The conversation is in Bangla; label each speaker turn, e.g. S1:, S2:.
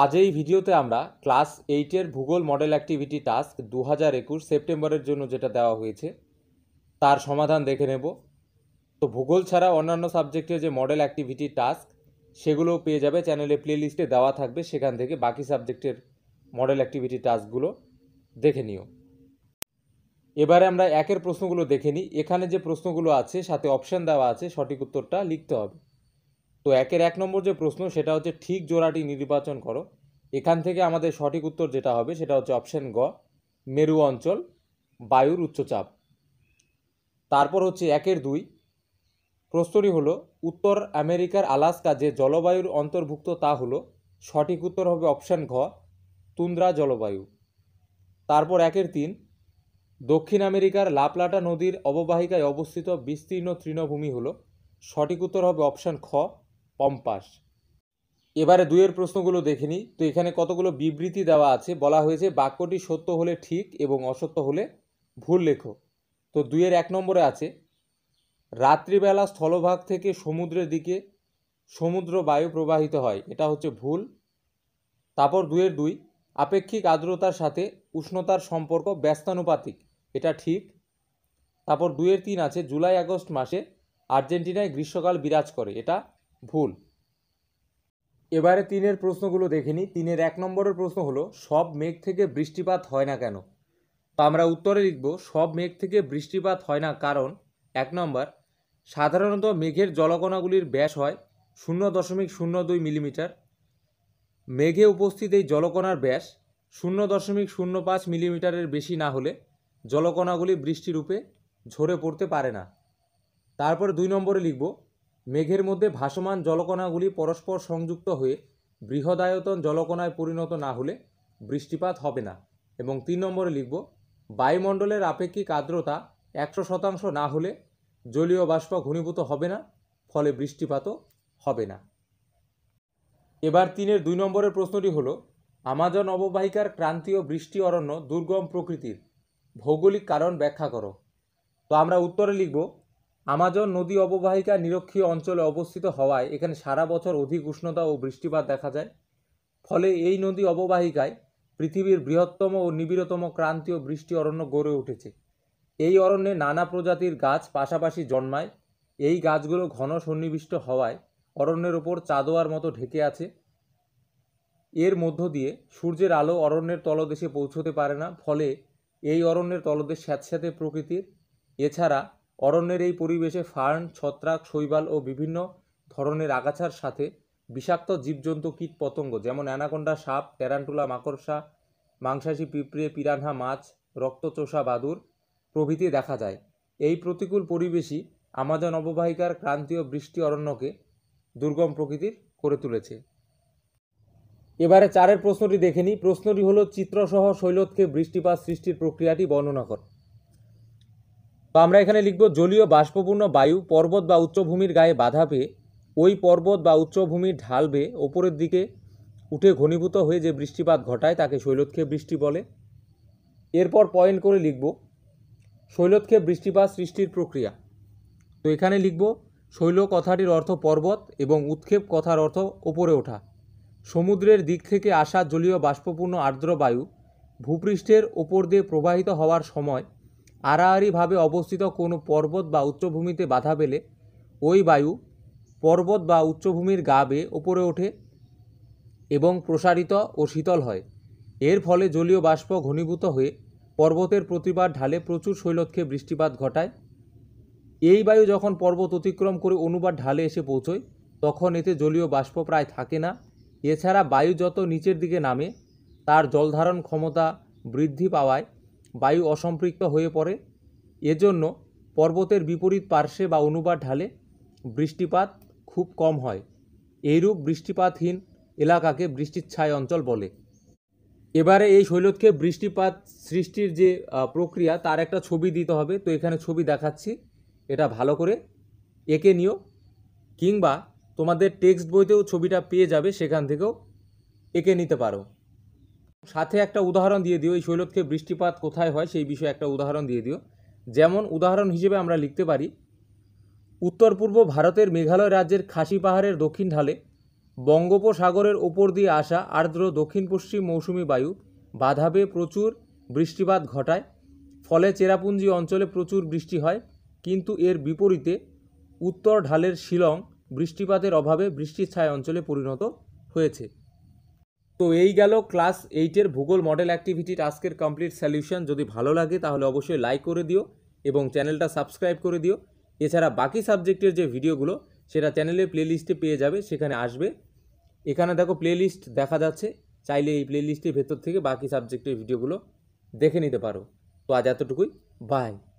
S1: আজ এই ভিডিওতে আমরা ক্লাস এইটের ভূগোল মডেল অ্যাক্টিভিটি টাস্ক দু হাজার একুশ সেপ্টেম্বরের জন্য যেটা দেওয়া হয়েছে তার সমাধান দেখে নেব তো ভূগোল ছাড়া অন্যান্য সাবজেক্টের যে মডেল অ্যাক্টিভিটি টাস্ক সেগুলোও পেয়ে যাবে চ্যানেলে প্লেলিস্টে দেওয়া থাকবে সেখান থেকে বাকি সাবজেক্টের মডেল অ্যাক্টিভিটি টাস্কগুলো দেখে নিও এবারে আমরা একের প্রশ্নগুলো দেখে নিই এখানে যে প্রশ্নগুলো আছে সাথে অপশান দেওয়া আছে সঠিক উত্তরটা লিখতে হবে তো একের এক নম্বর যে প্রশ্ন সেটা হচ্ছে ঠিক জোড়াটি নির্বাচন করো এখান থেকে আমাদের সঠিক উত্তর যেটা হবে সেটা হচ্ছে অপশান গ মেরু অঞ্চল বায়ুর উচ্চচাপ তারপর হচ্ছে একের দুই প্রশ্নটি হল উত্তর আমেরিকার আলাস্কা যে জলবায়ুর অন্তর্ভুক্ত তা হলো সঠিক উত্তর হবে অপশান ঘ তুন্দ্রা জলবায়ু তারপর একের তিন দক্ষিণ আমেরিকার লাপলাটা নদীর অববাহিকায় অবস্থিত বিস্তীর্ণ তৃণভূমি হল সঠিক উত্তর হবে অপশান খ কম্পাস এবারে দুইয়ের প্রশ্নগুলো দেখে নিই তো এখানে কতগুলো বিবৃতি দেওয়া আছে বলা হয়েছে বাক্যটি সত্য হলে ঠিক এবং অসত্য হলে ভুল লেখো তো দুইয়ের এক নম্বরে আছে রাত্রিবেলা স্থলভাগ থেকে সমুদ্রের দিকে সমুদ্র বায়ু প্রবাহিত হয় এটা হচ্ছে ভুল তারপর দুয়ের দুই আপেক্ষিক আর্দ্রতার সাথে উষ্ণতার সম্পর্ক ব্যস্তানুপাতিক এটা ঠিক তারপর দুয়ের তিন আছে জুলাই আগস্ট মাসে আর্জেন্টিনায় গ্রীষ্মকাল বিরাজ করে এটা ভুল এবারে তিনের প্রশ্নগুলো দেখে নিই তিনের এক নম্বরের প্রশ্ন হলো সব মেঘ থেকে বৃষ্টিপাত হয় না কেন তো আমরা উত্তরে লিখব সব মেঘ থেকে বৃষ্টিপাত হয় না কারণ এক নম্বর সাধারণত মেঘের জলকণাগুলির ব্যাস হয় শূন্য দশমিক শূন্য দুই মিলিমিটার মেঘে উপস্থিত এই জলকণার ব্যাস শূন্য দশমিক শূন্য পাঁচ মিলিমিটারের বেশি না হলে জলকণাগুলি বৃষ্টিরূপে ঝরে পড়তে পারে না তারপর দুই নম্বরে লিখব মেঘের মধ্যে ভাসমান জলকণাগুলি পরস্পর সংযুক্ত হয়ে বৃহদায়তন জলকণায় পরিণত না হলে বৃষ্টিপাত হবে না এবং তিন নম্বরে লিখব বায়ুমণ্ডলের আপেক্ষিক আর্দ্রতা একশো শতাংশ না হলে জলীয় বাষ্প ঘনীভূত হবে না ফলে বৃষ্টিপাতও হবে না এবার তিনের দুই নম্বরের প্রশ্নটি হল আমাজন অববাহিকার ক্রান্তীয় বৃষ্টি অরণ্য দুর্গম প্রকৃতির ভৌগোলিক কারণ ব্যাখ্যা করো তো আমরা উত্তরে লিখব আমাজন নদী অববাহিকা নিরক্ষীয় অঞ্চলে অবস্থিত হওয়ায় এখানে সারা বছর অধিক উষ্ণতা ও বৃষ্টিপাত দেখা যায় ফলে এই নদী অববাহিকায় পৃথিবীর বৃহত্তম ও নিবিড়তম ক্রান্তীয় বৃষ্টি অরণ্য গড়ে উঠেছে এই অরণ্যে নানা প্রজাতির গাছ পাশাপাশি জন্মায় এই গাছগুলো ঘন সন্নিবিষ্ট হওয়ায় অরণ্যের ওপর চাঁদোয়ার মতো ঢেকে আছে এর মধ্য দিয়ে সূর্যের আলো অরণ্যের তলদেশে পৌঁছতে পারে না ফলে এই অরণ্যের তলদেশ স্যাঁতস্যাঁতে প্রকৃতির এছাড়া অরণ্যের এই পরিবেশে ফার্ন ছত্রাক শৈবাল ও বিভিন্ন ধরনের আগাছার সাথে বিষাক্ত জীবজন্তু কীট পতঙ্গ যেমন অ্যানাকোন্ডা সাপ ট্যারান্টুলা মাকড়সা মাংসাশী পিঁপড়ে পিরানহা মাছ রক্তচোষা বাদুর প্রভৃতি দেখা যায় এই প্রতিকূল পরিবেশই আমাজন অববাহিকার ক্রান্তীয় বৃষ্টি অরণ্যকে দুর্গম প্রকৃতির করে তুলেছে এবারে চারের প্রশ্নটি দেখেনি প্রশ্নটি হলো চিত্রসহ শৈলতকে বৃষ্টিপাত সৃষ্টির প্রক্রিয়াটি বর্ণনা কর বা আমরা এখানে লিখব জলীয় বাষ্পপূর্ণ বায়ু পর্বত বা উচ্চভূমির গায়ে বাধা পেয়ে ওই পর্বত বা উচ্চভূমি ঢাল বেয়ে ওপরের দিকে উঠে ঘনীভূত হয়ে যে বৃষ্টিপাত ঘটায় তাকে শৈলক্ষে বৃষ্টি বলে এরপর পয়েন্ট করে লিখব শৈলক্ষে বৃষ্টিপাত সৃষ্টির প্রক্রিয়া তো এখানে লিখব শৈল কথাটির অর্থ পর্বত এবং উৎক্ষেপ কথার অর্থ ওপরে ওঠা সমুদ্রের দিক থেকে আসা জলীয় বাষ্পপূর্ণ আর্দ্র বায়ু ভূপৃষ্ঠের ওপর দিয়ে প্রবাহিত হওয়ার সময় আড়াআড়িভাবে অবস্থিত কোনো পর্বত বা উচ্চভূমিতে বাধা পেলে ওই বায়ু পর্বত বা উচ্চভূমির গা বেয়ে ওপরে ওঠে এবং প্রসারিত ও শীতল হয় এর ফলে জলীয় বাষ্প ঘনীভূত হয়ে পর্বতের প্রতিবার ঢালে প্রচুর শৈলক্ষে বৃষ্টিপাত ঘটায় এই বায়ু যখন পর্বত অতিক্রম করে অনুবাদ ঢালে এসে পৌঁছয় তখন এতে জলীয় বাষ্প প্রায় থাকে না এছাড়া বায়ু যত নিচের দিকে নামে তার জলধারণ ক্ষমতা বৃদ্ধি পাওয়ায় বায়ু অসম্পৃক্ত হয়ে পড়ে এজন্য পর্বতের বিপরীত পার্শ্বে বা অনুবাদ ঢালে বৃষ্টিপাত খুব কম হয় এইরূপ বৃষ্টিপাতহীন এলাকাকে বৃষ্টির ছায় অঞ্চল বলে এবারে এই শৈলতকে বৃষ্টিপাত সৃষ্টির যে প্রক্রিয়া তার একটা ছবি দিতে হবে তো এখানে ছবি দেখাচ্ছি এটা ভালো করে এঁকে নিও কিংবা তোমাদের টেক্সট বইতেও ছবিটা পেয়ে যাবে সেখান থেকেও এঁকে নিতে পারো সাথে একটা উদাহরণ দিয়ে দিও এই শৈলতকে বৃষ্টিপাত কোথায় হয় সেই বিষয়ে একটা উদাহরণ দিয়ে দিও যেমন উদাহরণ হিসেবে আমরা লিখতে পারি উত্তর পূর্ব ভারতের মেঘালয় রাজ্যের খাসি পাহাড়ের দক্ষিণ ঢালে বঙ্গোপসাগরের ওপর দিয়ে আসা আর্দ্র দক্ষিণ পশ্চিম মৌসুমি বায়ু বাধাবে প্রচুর বৃষ্টিপাত ঘটায় ফলে চেরাপুঞ্জি অঞ্চলে প্রচুর বৃষ্টি হয় কিন্তু এর বিপরীতে উত্তর ঢালের শিলং বৃষ্টিপাতের অভাবে বৃষ্টির ছায় অঞ্চলে পরিণত হয়েছে তো এই গেল ক্লাস এইটের ভূগোল মডেল অ্যাক্টিভিটি আজকের কমপ্লিট সলিউশন যদি ভালো লাগে তাহলে অবশ্যই লাইক করে দিও এবং চ্যানেলটা সাবস্ক্রাইব করে দিও এছাড়া বাকি সাবজেক্টের যে ভিডিওগুলো সেটা চ্যানেলের প্লেলিস্টে পেয়ে যাবে সেখানে আসবে এখানে দেখো প্লেলিস্ট দেখা যাচ্ছে চাইলে এই প্লেলিস্টের ভেতর থেকে বাকি সাবজেক্টের ভিডিওগুলো দেখে নিতে পারো তো আজ এতটুকুই বাই